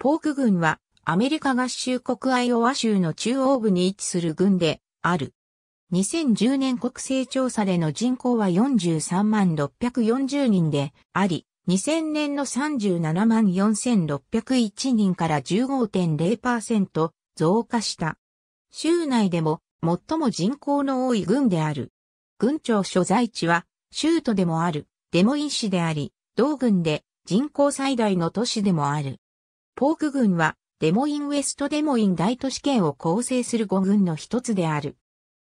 ポーク軍はアメリカ合衆国アイオワ州の中央部に位置する軍である。2010年国勢調査での人口は43万640人であり、2000年の37万4601人から15.0%増加した。州内でも最も人口の多い軍である。軍庁所在地は州都でもある、デモイン市であり、同軍で人口最大の都市でもある。ポーク郡は、デモインウェストデモイン大都市圏を構成する5郡の一つである。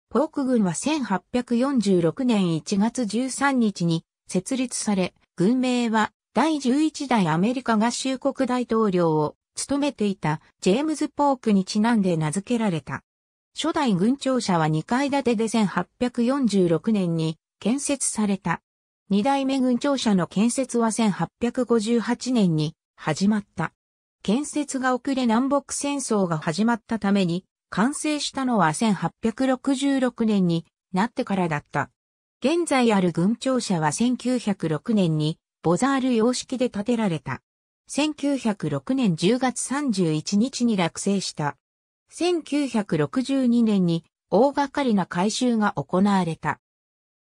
ポーク郡は1846年1月13日に設立され、軍名は第11代アメリカ合衆国大統領を務めていたジェームズ・ポークにちなんで名付けられた。初代軍庁舎は2階建てで1846年に建設された。2代目軍庁舎の建設は1858年に始まった。建設が遅れ南北戦争が始まったために、完成したのは1866年になってからだった。現在ある軍庁舎は1906年にボザール様式で建てられた。1906年10月31日に落成した。1962年に大掛かりな改修が行われた。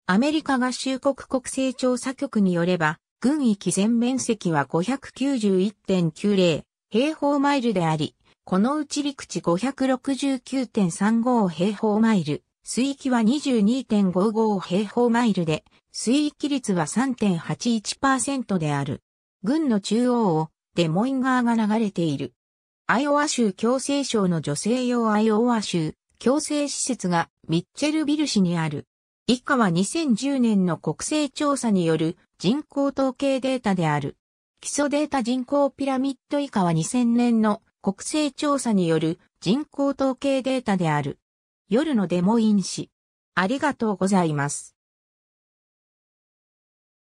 アメリカ合衆国国勢調査局によれば、軍域全面積は591.90平方マイルであり、このうち陸地569.35平方マイル、水域は22.55平方マイルで、水域率は3.81%である。軍の中央をデモイン川が流れている。アイオワ州共生省の女性用アイオワ州共生施設がミッチェルビル市にある。以下は2010年の国勢調査による人口統計データである。基礎データ人口ピラミッド以下は2000年の国勢調査による人口統計データである。夜のデモ因子。ありがとうございます。